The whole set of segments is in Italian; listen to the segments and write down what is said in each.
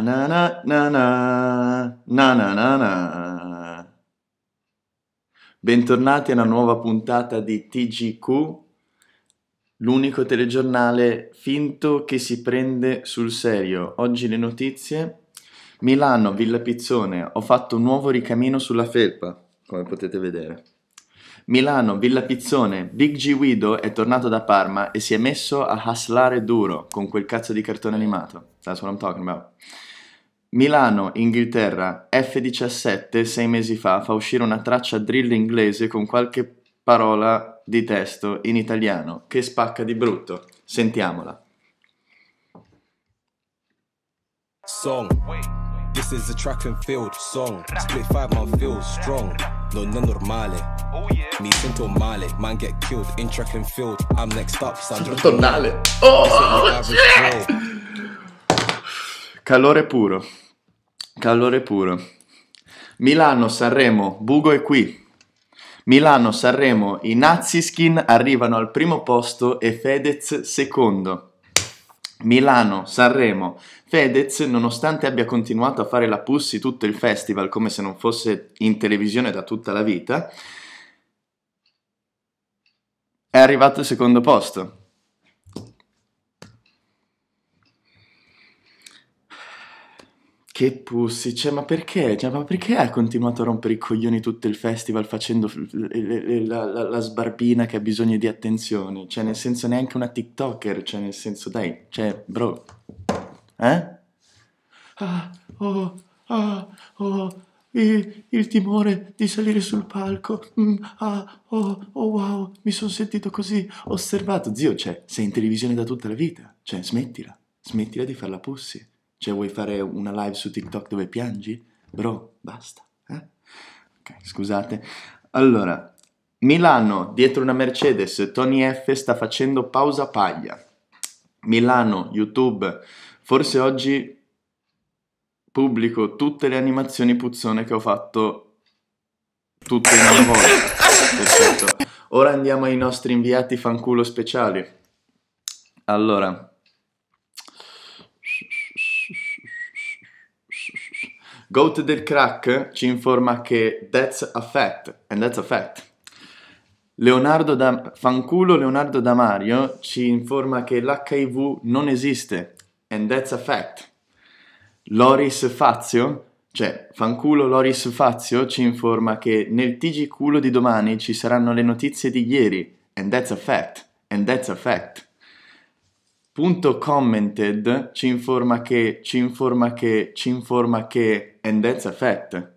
na na na na na na na Bentornati a una nuova puntata di TGQ, l'unico telegiornale finto che si prende sul serio. Oggi le notizie. Milano, Villa Pizzone, ho fatto un nuovo ricamino sulla felpa, come potete vedere. Milano, Villa Pizzone, Big G Guido è tornato da Parma e si è messo a haslare duro con quel cazzo di cartone animato. That's what I'm talking about. Milano, Inghilterra, F17 sei mesi fa fa uscire una traccia drill inglese con qualche parola di testo in italiano che spacca di brutto. Sentiamola. Song. This is a track and field song. Split five man feels strong non è normale. Oh yeah. Mi sento male, man get killed in track and field. I'm next up, Sandro Tonnale. Oh, yeah. Calore puro. Calore puro. Milano, Sanremo, Bugo è qui. Milano, Sanremo, i Nazi skin arrivano al primo posto e Fedez secondo. Milano, Sanremo, Fedez, nonostante abbia continuato a fare la pussy tutto il festival come se non fosse in televisione da tutta la vita, è arrivato al secondo posto. Che pussi, cioè, ma perché? Cioè, ma perché ha continuato a rompere i coglioni tutto il festival facendo f- la, la, la, sbarbina che ha bisogno di attenzione? Cioè, nel senso, neanche una TikToker, cioè, nel senso, dai, cioè, bro, eh? Ah, oh, ah, oh, il, il timore di salire sul palco, mm, ah, oh, oh, wow, mi sono sentito così, osservato. Zio, cioè, sei in televisione da tutta la vita, cioè, smettila, smettila di farla la pussi. Cioè vuoi fare una live su TikTok dove piangi? Bro, basta. Eh? Ok, scusate. Allora, Milano, dietro una Mercedes, Tony F sta facendo pausa paglia. Milano, YouTube, forse oggi pubblico tutte le animazioni puzzone che ho fatto tutte in una volta. Perfetto. Ora andiamo ai nostri inviati fanculo speciali. Allora, Goat del Crack ci informa che that's a fact, and that's a fact. Leonardo da... Fanculo Leonardo da Mario ci informa che l'HIV non esiste, and that's a fact. Loris Fazio, cioè Fanculo Loris Fazio ci informa che nel TG culo di domani ci saranno le notizie di ieri, and that's a fact, and that's a fact. Punto commented ci informa che, ci informa che, ci informa che, and that's a fact.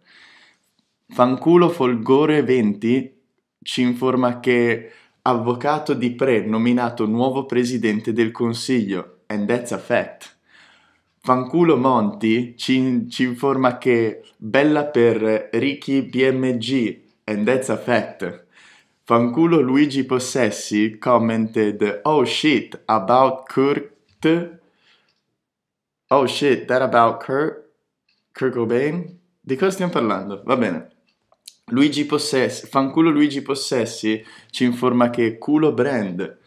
Fanculo Folgore 20 ci informa che avvocato di Pre nominato nuovo presidente del consiglio, and that's a fact. Fanculo Monti ci, ci informa che bella per Ricky PMG, and that's a fact. Fanculo Luigi Possessi commented, oh shit, about Kurt. Oh shit, that about Kurt. Kurt Cobain. Di cosa stiamo parlando? Va bene. Luigi Possessi, fanculo Luigi Possessi ci informa che culo brand.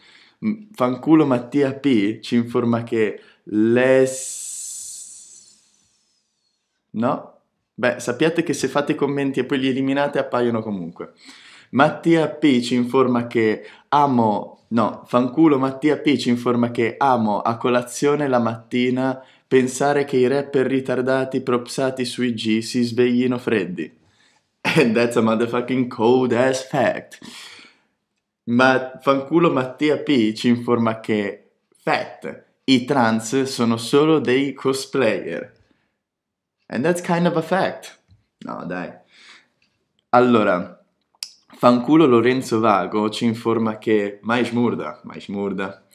Fanculo Mattia P ci informa che les... No? Beh, sappiate che se fate commenti e poi li eliminate appaiono comunque. Mattia P ci informa che amo, no, fanculo Mattia P ci informa che amo a colazione la mattina pensare che i rapper ritardati propsati sui G si sveglino freddi. And that's a motherfucking cold ass fact. Ma fanculo Mattia P ci informa che fat, i trans sono solo dei cosplayer. And that's kind of a fact. No, dai. Allora, Fanculo Lorenzo Vago ci informa che mai smurda, mai smurda.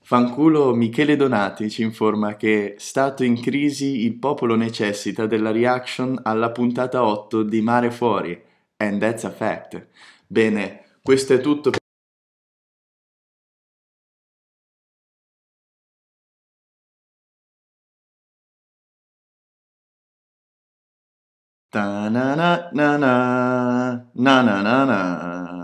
Fanculo Michele Donati ci informa che stato in crisi il popolo necessita della reaction alla puntata 8 di Mare Fuori, and that's a fact. Bene, questo è tutto. Per Da na na na na na na na na.